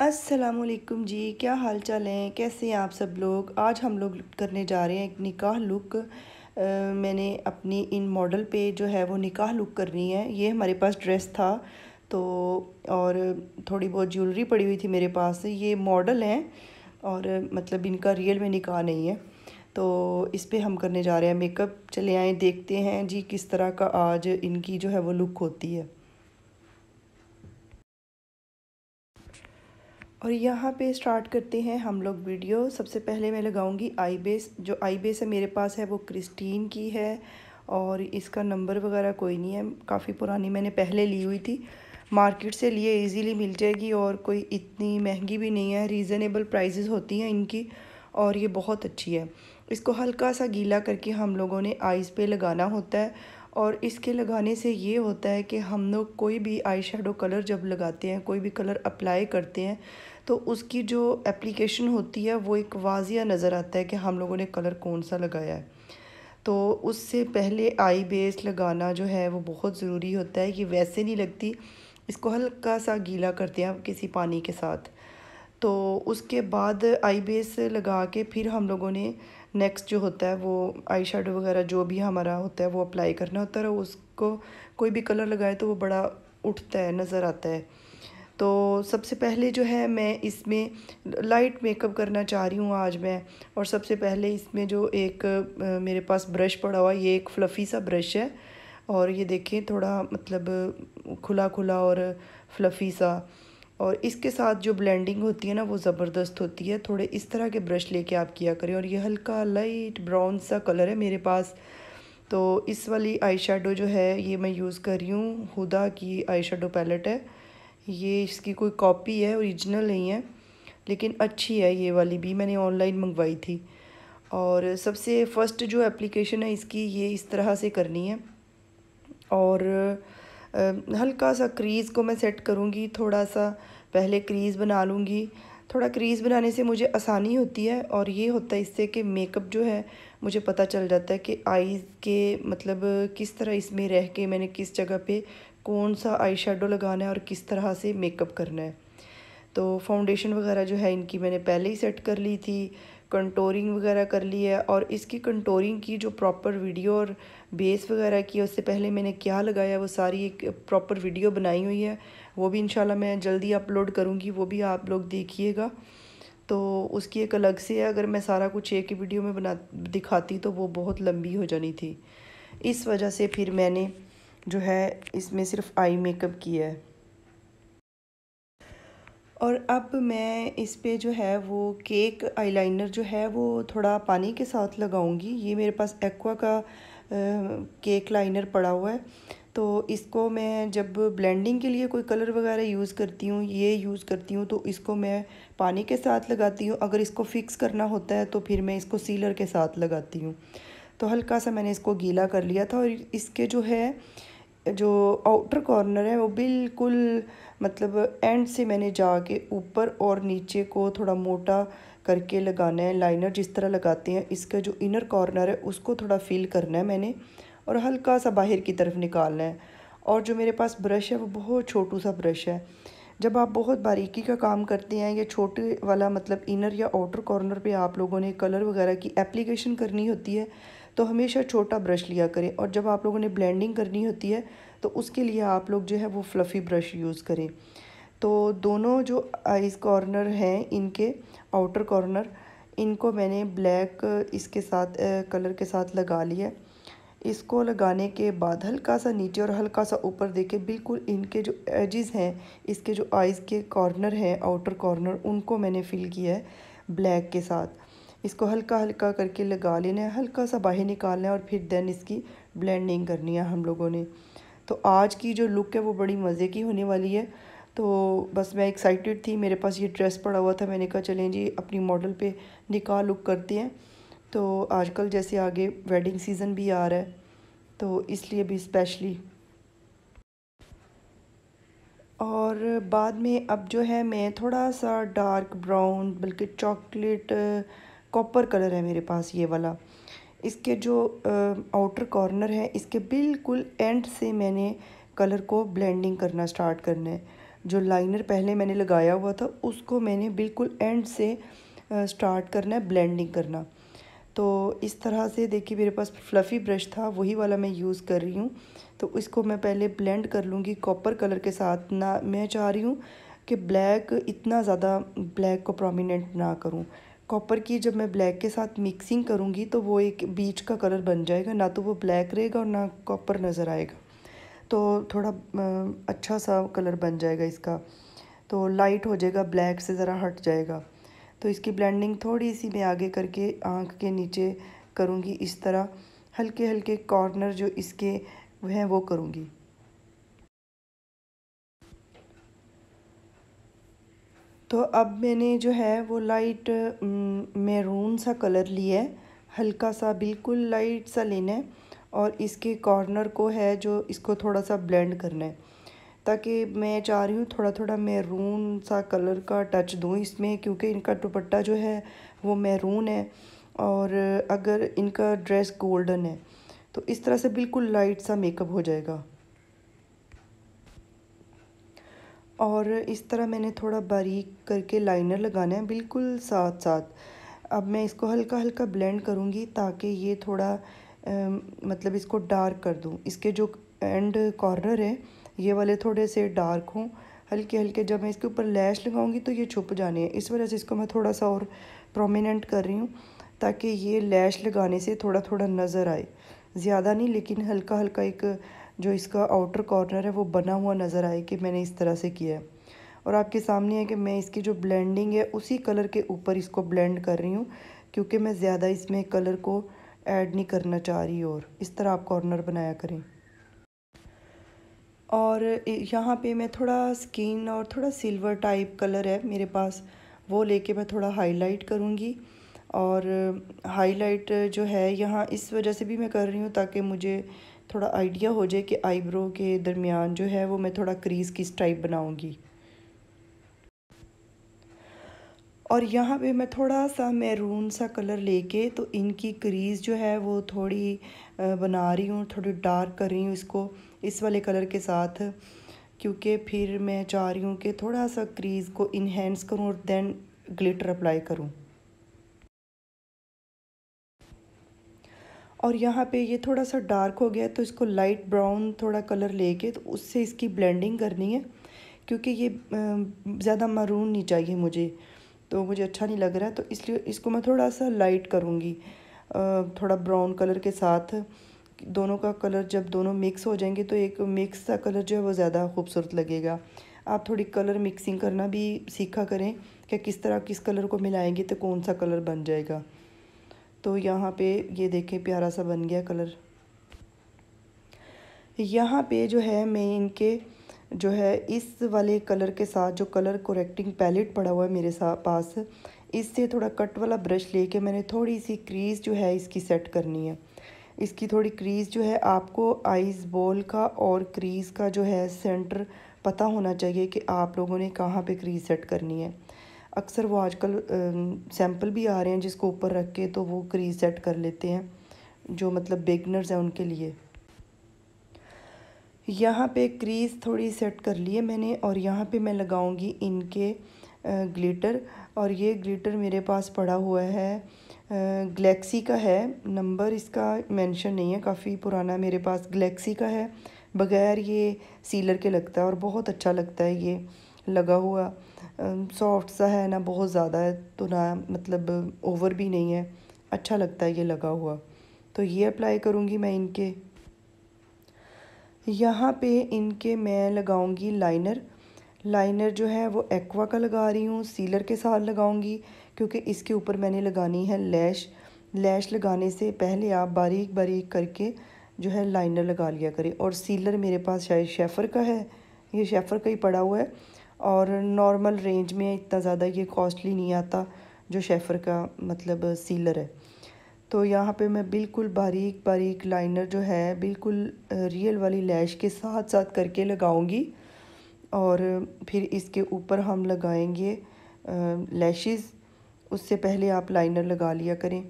असलकुम जी क्या हाल चाल हैं कैसे हैं आप सब लोग आज हम लोग करने जा रहे हैं एक निकाह लुक आ, मैंने अपनी इन मॉडल पे जो है वो निकाह लुक करनी है ये हमारे पास ड्रेस था तो और थोड़ी बहुत ज्वेलरी पड़ी हुई थी मेरे पास ये मॉडल हैं और मतलब इनका रियल में निकाह नहीं है तो इस पर हम करने जा रहे हैं मेकअप चले आए देखते हैं जी किस तरह का आज इनकी जो है वो लुक होती है और यहाँ पे स्टार्ट करते हैं हम लोग वीडियो सबसे पहले मैं लगाऊंगी आई बेस जो आई बेस है मेरे पास है वो क्रिस्टीन की है और इसका नंबर वगैरह कोई नहीं है काफ़ी पुरानी मैंने पहले ली हुई थी मार्केट से लिए इजीली मिल जाएगी और कोई इतनी महंगी भी नहीं है रीज़नेबल प्राइजेज़ होती हैं इनकी और ये बहुत अच्छी है इसको हल्का सा गीला करके हम लोगों ने आइज़ पे लगाना होता है और इसके लगाने से ये होता है कि हम लोग कोई भी आई शेडो कलर जब लगाते हैं कोई भी कलर अप्लाई करते हैं तो उसकी जो एप्लीकेशन होती है वो एक वाजिया नज़र आता है कि हम लोगों ने कलर कौन सा लगाया है तो उससे पहले आई बेस लगाना जो है वो बहुत ज़रूरी होता है ये वैसे नहीं लगती इसको हल्का सा गीला करते हैं किसी पानी के साथ तो उसके बाद आई बेस लगा के फिर हम लोगों ने नेक्स्ट जो होता है वो आई शेडो वगैरह जो भी हमारा होता है वो अप्लाई करना होता है उसको कोई भी कलर लगाए तो वो बड़ा उठता है नज़र आता है तो सबसे पहले जो है मैं इसमें लाइट मेकअप करना चाह रही हूँ आज मैं और सबसे पहले इसमें जो एक मेरे पास ब्रश पड़ा हुआ ये एक फ्लफ़ी सा ब्रश है और ये देखें थोड़ा मतलब खुला खुला और फ्लफ़ी सा और इसके साथ जो ब्लेंडिंग होती है ना वो ज़बरदस्त होती है थोड़े इस तरह के ब्रश लेके आप किया करें और ये हल्का लाइट ब्राउन सा कलर है मेरे पास तो इस वाली आई जो है ये मैं यूज़ कर रही हूँ हुदा की आई पैलेट है ये इसकी कोई कॉपी है ओरिजिनल नहीं है लेकिन अच्छी है ये वाली भी मैंने ऑनलाइन मंगवाई थी और सबसे फ़र्स्ट जो एप्लीकेशन है इसकी ये इस तरह से करनी है और हल्का सा क्रीज़ को मैं सेट करूँगी थोड़ा सा पहले क्रीज़ बना लूँगी थोड़ा क्रीज़ बनाने से मुझे आसानी होती है और ये होता है इससे कि मेकअप जो है मुझे पता चल जाता है कि आईज़ के मतलब किस तरह इसमें रह के मैंने किस जगह पे कौन सा आई लगाना है और किस तरह से मेकअप करना है तो फाउंडेशन वगैरह जो है इनकी मैंने पहले ही सेट कर ली थी कंटोरिंग वगैरह कर ली है और इसकी कंटोरिंग की जो प्रॉपर वीडियो और बेस वगैरह की उससे पहले मैंने क्या लगाया वो सारी एक प्रॉपर वीडियो बनाई हुई है वो भी इंशाल्लाह मैं जल्दी अपलोड करूँगी वो भी आप लोग देखिएगा तो उसकी एक अलग से है अगर मैं सारा कुछ एक ही वीडियो में बना दिखाती तो वो बहुत लंबी हो जानी थी इस वजह से फिर मैंने जो है इसमें सिर्फ आई मेकअप किया है और अब मैं इस पर जो है वो केक आईलाइनर जो है वो थोड़ा पानी के साथ लगाऊंगी ये मेरे पास एक्वा का आ, केक लाइनर पड़ा हुआ है तो इसको मैं जब ब्लेंडिंग के लिए कोई कलर वगैरह यूज़ करती हूँ ये यूज़ करती हूँ तो इसको मैं पानी के साथ लगाती हूँ अगर इसको फ़िक्स करना होता है तो फिर मैं इसको सीलर के साथ लगाती हूँ तो हल्का सा मैंने इसको गीला कर लिया था और इसके जो है जो आउटर कॉर्नर है वो बिल्कुल मतलब एंड से मैंने जाके ऊपर और नीचे को थोड़ा मोटा करके लगाना है लाइनर जिस तरह लगाते हैं इसका जो इनर कॉर्नर है उसको थोड़ा फील करना है मैंने और हल्का सा बाहर की तरफ निकालना है और जो मेरे पास ब्रश है वो बहुत छोटू सा ब्रश है जब आप बहुत बारीकी का काम करते हैं या छोटे वाला मतलब इनर या आउटर कॉर्नर पे आप लोगों ने कलर वगैरह की एप्लीकेशन करनी होती है तो हमेशा छोटा ब्रश लिया करें और जब आप लोगों ने ब्लेंडिंग करनी होती है तो उसके लिए आप लोग जो है वो फ्लफ़ी ब्रश यूज़ करें तो दोनों जो आइज़ कॉर्नर हैं इनके आउटर कॉर्नर इनको मैंने ब्लैक इसके साथ कलर के साथ लगा लिया इसको लगाने के बाद हल्का सा नीचे और हल्का सा ऊपर देखे बिल्कुल इनके जो एजेस हैं इसके जो आइज़ के कॉर्नर हैं आउटर कॉर्नर उनको मैंने फिल किया है ब्लैक के साथ इसको हल्का हल्का करके लगा लेना है हल्का सा बाहर निकालना है और फिर देन इसकी ब्लेंडिंग करनी है हम लोगों ने तो आज की जो लुक है वो बड़ी मज़े की होने वाली है तो बस मैं एक्साइटेड थी मेरे पास ये ड्रेस पड़ा हुआ था मैंने कहा चलें जी अपनी मॉडल पे निकाह लुक करते हैं तो आजकल जैसे आगे वेडिंग सीज़न भी आ रहा है तो इसलिए भी स्पेशली और बाद में अब जो है मैं थोड़ा सा डार्क ब्राउन बल्कि चॉकलेट कॉपर कलर है मेरे पास ये वाला इसके जो आउटर कॉर्नर है इसके बिल्कुल एंड से मैंने कलर को ब्लेंडिंग करना स्टार्ट करना है जो लाइनर पहले मैंने लगाया हुआ था उसको मैंने बिल्कुल एंड से स्टार्ट करना है ब्लेंडिंग करना तो इस तरह से देखिए मेरे पास फ्लफ़ी ब्रश था वही वाला मैं यूज़ कर रही हूँ तो इसको मैं पहले ब्लेंड कर लूँगी कॉपर कलर के साथ ना मैं चाह रही हूँ कि ब्लैक इतना ज़्यादा ब्लैक को प्रोमिनेंट ना करूँ कॉपर की जब मैं ब्लैक के साथ मिक्सिंग करूँगी तो वो एक बीच का कलर बन जाएगा ना तो वो ब्लैक रहेगा और ना कॉपर नज़र आएगा तो थोड़ा अच्छा सा कलर बन जाएगा इसका तो लाइट हो जाएगा ब्लैक से ज़रा हट जाएगा तो इसकी ब्लेंडिंग थोड़ी सी मैं आगे करके आँख के नीचे करूँगी इस तरह हल्के हल्के कॉर्नर जो इसके हैं वो करूँगी तो अब मैंने जो है वो लाइट मैरून सा कलर लिया है हल्का सा बिल्कुल लाइट सा लेना है और इसके कॉर्नर को है जो इसको थोड़ा सा ब्लेंड करना है ताकि मैं चाह रही हूँ थोड़ा थोड़ा मैरून सा कलर का टच दूँ इसमें क्योंकि इनका दुपट्टा जो है वो मैरून है और अगर इनका ड्रेस गोल्डन है तो इस तरह से बिल्कुल लाइट सा मेकअप हो जाएगा और इस तरह मैंने थोड़ा बारीक करके लाइनर लगाना है बिल्कुल साथ साथ अब मैं इसको हल्का हल्का ब्लेंड करूँगी ताकि ये थोड़ा आ, मतलब इसको डार्क कर दूँ इसके जो एंड कॉर्नर है ये वाले थोड़े से डार्क हों हल्के हल्के जब मैं इसके ऊपर लैश लगाऊंगी तो ये छुप जाने हैं इस वजह से इसको मैं थोड़ा सा और प्रोमिनेंट कर रही हूँ ताकि ये लैश लगाने से थोड़ा थोड़ा नज़र आए ज़्यादा नहीं लेकिन हल्का हल्का एक जो इसका आउटर कॉर्नर है वो बना हुआ नज़र आए कि मैंने इस तरह से किया है और आपके सामने है कि मैं इसकी जो ब्लेंडिंग है उसी कलर के ऊपर इसको ब्लेंड कर रही हूँ क्योंकि मैं ज़्यादा इसमें कलर को ऐड नहीं करना चाह रही और इस तरह आप कॉर्नर बनाया करें और यहाँ पे मैं थोड़ा स्किन और थोड़ा सिल्वर टाइप कलर है मेरे पास वो लेके मैं थोड़ा हाईलाइट करूँगी और हाईलाइट जो है यहाँ इस वजह से भी मैं कर रही हूँ ताकि मुझे थोड़ा आइडिया हो जाए कि आईब्रो के दरमियान जो है वो मैं थोड़ा क्रीज़ किस टाइप बनाऊँगी और यहाँ पे मैं थोड़ा सा मैरून सा कलर लेके तो इनकी क्रीज़ जो है वो थोड़ी बना रही हूँ थोड़ी डार्क कर रही हूँ इसको इस वाले कलर के साथ क्योंकि फिर मैं चाह रही हूँ कि थोड़ा सा क्रीज़ को इन्हेंस करूँ और देन ग्लिटर अप्लाई करूँ और यहाँ पे ये थोड़ा सा डार्क हो गया तो इसको लाइट ब्राउन थोड़ा कलर लेके तो उससे इसकी ब्लेंडिंग करनी है क्योंकि ये ज़्यादा मरून नहीं चाहिए मुझे तो मुझे अच्छा नहीं लग रहा है तो इसलिए इसको मैं थोड़ा सा लाइट करूँगी थोड़ा ब्राउन कलर के साथ दोनों का कलर जब दोनों मिक्स हो जाएंगे तो एक मिक्स सा कलर जो है वो ज़्यादा खूबसूरत लगेगा आप थोड़ी कलर मिक्सिंग करना भी सीखा करें कि किस तरह किस कलर को मिलाएंगे तो कौन सा कलर बन जाएगा तो यहाँ पे ये देखें प्यारा सा बन गया कलर यहाँ पे जो है मैं इनके जो है इस वाले कलर के साथ जो कलर कोरेक्टिंग पैलेट पड़ा हुआ है मेरे साथ पास इससे थोड़ा कट वाला ब्रश लेके मैंने थोड़ी सी क्रीज़ जो है इसकी सेट करनी है इसकी थोड़ी क्रीज़ जो है आपको आइस बॉल का और क्रीज़ का जो है सेंटर पता होना चाहिए कि आप लोगों ने कहाँ पे क्रीज़ सेट करनी है अक्सर वो आजकल सैम्पल भी आ रहे हैं जिसको ऊपर रख के तो वो क्रीज सेट कर लेते हैं जो मतलब बेगनर्स हैं उनके लिए यहाँ पे क्रीज थोड़ी सेट कर ली है मैंने और यहाँ पे मैं लगाऊंगी इनके ग्लिटर और ये ग्लिटर मेरे पास पड़ा हुआ है गलेक्सी का है नंबर इसका मेंशन नहीं है काफ़ी पुराना मेरे पास गलेक्सी का है बग़ैर ये सीलर के लगता है और बहुत अच्छा लगता है ये लगा हुआ सॉफ्ट सा है ना बहुत ज़्यादा है तो ना मतलब ओवर भी नहीं है अच्छा लगता है ये लगा हुआ तो ये अप्लाई करूँगी मैं इनके यहाँ पे इनके मैं लगाऊंगी लाइनर लाइनर जो है वो एक्वा का लगा रही हूँ सीलर के साथ लगाऊंगी क्योंकि इसके ऊपर मैंने लगानी है लैश लैश लगाने से पहले आप बारीक बारीक करके जो है लाइनर लगा लिया करें और सीलर मेरे पास शायद शेफ़र का है ये शेफ़र का ही पड़ा हुआ है और नॉर्मल रेंज में इतना ज़्यादा ये कॉस्टली नहीं आता जो शेफ़र का मतलब सीलर है तो यहाँ पे मैं बिल्कुल बारीक बारीक लाइनर जो है बिल्कुल रियल वाली लैश के साथ साथ करके लगाऊंगी और फिर इसके ऊपर हम लगाएंगे लैशेस उससे पहले आप लाइनर लगा लिया करें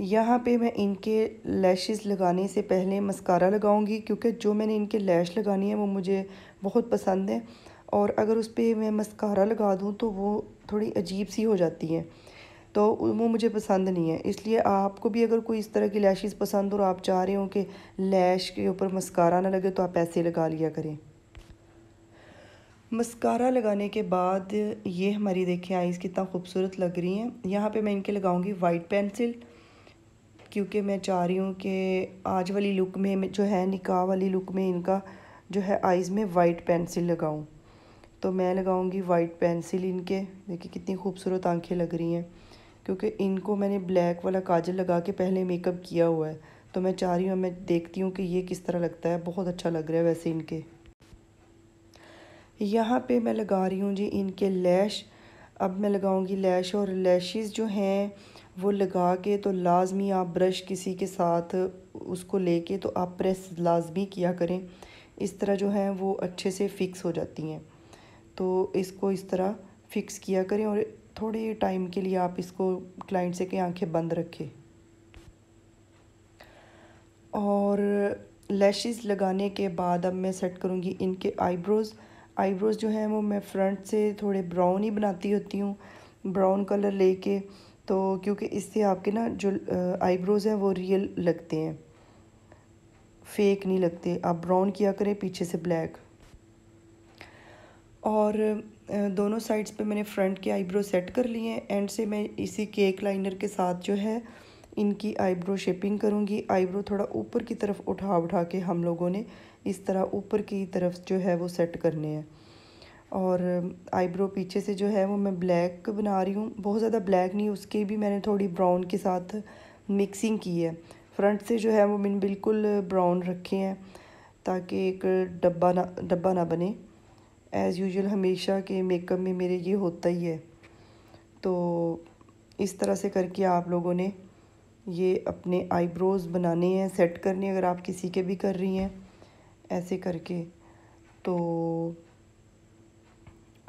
यहाँ पे मैं इनके लैशेस लगाने से पहले मस्कारा लगाऊंगी क्योंकि जो मैंने इनके लैश लगानी है वो मुझे बहुत पसंद है और अगर उस पर मैं मस्कारा लगा दूँ तो वो थोड़ी अजीब सी हो जाती है तो वो मुझे पसंद नहीं है इसलिए आपको भी अगर कोई इस तरह की लैशेस पसंद और आप चाह रहे हो कि लैश के ऊपर मस्कारा ना लगे तो आप ऐसे लगा लिया करें मस्कारा लगाने के बाद ये हमारी देखें आईज़ कितना खूबसूरत लग रही हैं यहाँ पे मैं इनके लगाऊंगी वाइट पेंसिल क्योंकि मैं चाह रही हूँ कि आज वाली लुक में जो है निकाह वाली लुक में इनका जो है आइज़ में वाइट पेंसिल लगाऊँ तो मैं लगाऊंगी वाइट पेंसिल इनके देखिए कितनी खूबसूरत आंखें लग रही हैं क्योंकि इनको मैंने ब्लैक वाला काजल लगा के पहले मेकअप किया हुआ है तो मैं चाह रही हूँ मैं देखती हूँ कि ये किस तरह लगता है बहुत अच्छा लग रहा है वैसे इनके यहाँ पे मैं लगा रही हूँ जी इनके लैश अब मैं लगाऊंगी लैश और लैशेस जो हैं वो लगा के तो लाजमी आप ब्रश किसी के साथ उसको लेके तो आप प्रेस लाजमी किया करें इस तरह जो है वो अच्छे से फिक्स हो जाती हैं तो इसको इस तरह फिक्स किया करें और थोड़े टाइम के लिए आप इसको क्लाइंट से के आंखें बंद रखें और लैशेस लगाने के बाद अब मैं सेट करूँगी इनके आईब्रोज़ आईब्रोज़ जो हैं वो मैं फ्रंट से थोड़े ब्राउन ही बनाती होती हूँ ब्राउन कलर लेके तो क्योंकि इससे आपके ना जो आईब्रोज़ हैं वो रियल लगते हैं फेक नहीं लगते आप ब्राउन किया करें पीछे से ब्लैक और दोनों साइड्स पे मैंने फ्रंट के आईब्रो सेट कर लिए हैं एंड से मैं इसी केक लाइनर के साथ जो है इनकी आईब्रो शेपिंग करूँगी आईब्रो थोड़ा ऊपर की तरफ उठा उठा के हम लोगों ने इस तरह ऊपर की तरफ जो है वो सेट करने हैं और आईब्रो पीछे से जो है वो मैं ब्लैक बना रही हूँ बहुत ज़्यादा ब्लैक नहीं उसके भी मैंने थोड़ी ब्राउन के साथ मिक्सिंग की है फ्रंट से जो है वो मैंने बिल्कुल ब्राउन रखे हैं ताकि एक डब्बा ना डब्बा ना बने एज़ यूजल हमेशा के मेकअप में मेरे ये होता ही है तो इस तरह से करके आप लोगों ने ये अपने आईब्रोज़ बनाने हैं सेट करने अगर आप किसी के भी कर रही हैं ऐसे करके तो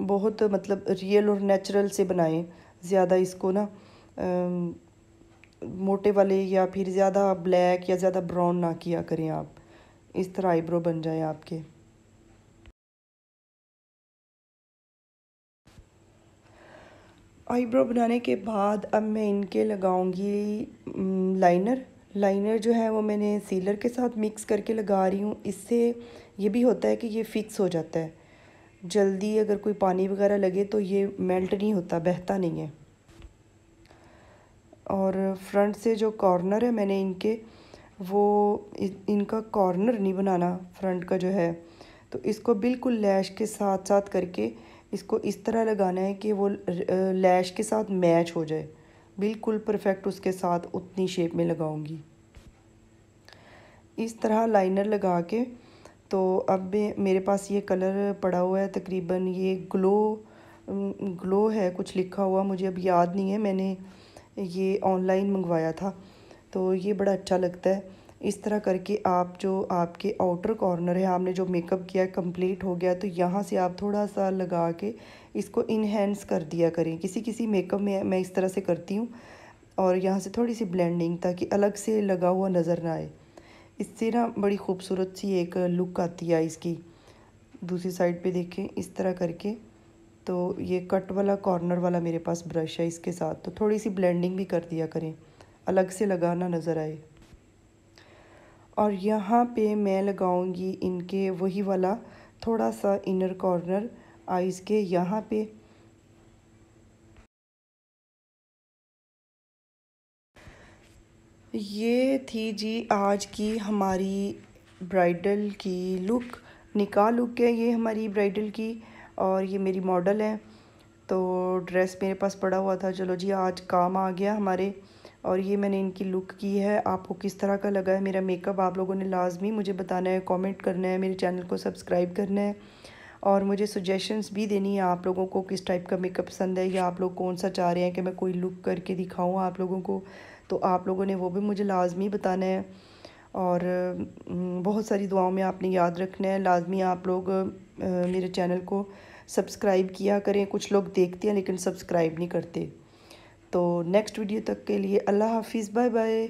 बहुत मतलब रियल और नेचुरल से बनाएं ज़्यादा इसको ना मोटे वाले या फिर ज़्यादा ब्लैक या ज़्यादा ब्राउन ना किया करें आप इस तरह आईब्रो बन जाए आपके आईब्रो बनाने के बाद अब मैं इनके लगाऊंगी लाइनर लाइनर जो है वो मैंने सीलर के साथ मिक्स करके लगा रही हूँ इससे ये भी होता है कि ये फ़िक्स हो जाता है जल्दी अगर कोई पानी वगैरह लगे तो ये मेल्ट नहीं होता बहता नहीं है और फ्रंट से जो कॉर्नर है मैंने इनके वो इनका कॉर्नर नहीं बनाना फ्रंट का जो है तो इसको बिल्कुल लैश के साथ साथ करके इसको इस तरह लगाना है कि वो लैश के साथ मैच हो जाए बिल्कुल परफेक्ट उसके साथ उतनी शेप में लगाऊंगी इस तरह लाइनर लगा के तो अब मेरे पास ये कलर पड़ा हुआ है तकरीबन ये ग्लो ग्लो है कुछ लिखा हुआ मुझे अब याद नहीं है मैंने ये ऑनलाइन मंगवाया था तो ये बड़ा अच्छा लगता है इस तरह करके आप जो आपके आउटर कॉर्नर है आपने जो मेकअप किया कंप्लीट हो गया तो यहाँ से आप थोड़ा सा लगा के इसको इनहेंस कर दिया करें किसी किसी मेकअप में मैं इस तरह से करती हूँ और यहाँ से थोड़ी सी ब्लेंडिंग ताकि अलग से लगा हुआ नज़र ना आए इससे ना बड़ी खूबसूरत सी एक लुक आती है इसकी दूसरी साइड पे देखें इस तरह करके तो ये कट वाला कॉर्नर वाला मेरे पास ब्रश है इसके साथ तो थोड़ी सी ब्लेंडिंग भी कर दिया करें अलग से लगाना नज़र आए और यहाँ पे मैं लगाऊंगी इनके वही वाला थोड़ा सा इनर कॉर्नर आइज़ के यहाँ पे ये थी जी आज की हमारी ब्राइडल की लुक निकाह लुक है ये हमारी ब्राइडल की और ये मेरी मॉडल है तो ड्रेस मेरे पास पड़ा हुआ था चलो जी आज काम आ गया हमारे और ये मैंने इनकी लुक की है आपको किस तरह का लगा है मेरा मेकअप आप लोगों ने लाजमी मुझे बताना है कमेंट करना है मेरे चैनल को सब्सक्राइब करना है और मुझे सजेशंस भी देनी है आप लोगों को किस टाइप का मेकअप पसंद है या आप लोग कौन सा चाह रहे हैं कि मैं कोई लुक करके दिखाऊँ आप लोगों को तो आप लोगों ने वो भी मुझे लाजमी बताना है और बहुत सारी दुआओं में आपने याद रखना है लाजमी आप लोग मेरे चैनल को सब्सक्राइब किया करें कुछ लोग देखते हैं लेकिन सब्सक्राइब नहीं करते तो नेक्स्ट वीडियो तक के लिए अल्लाह हाफिज़ बाय बाय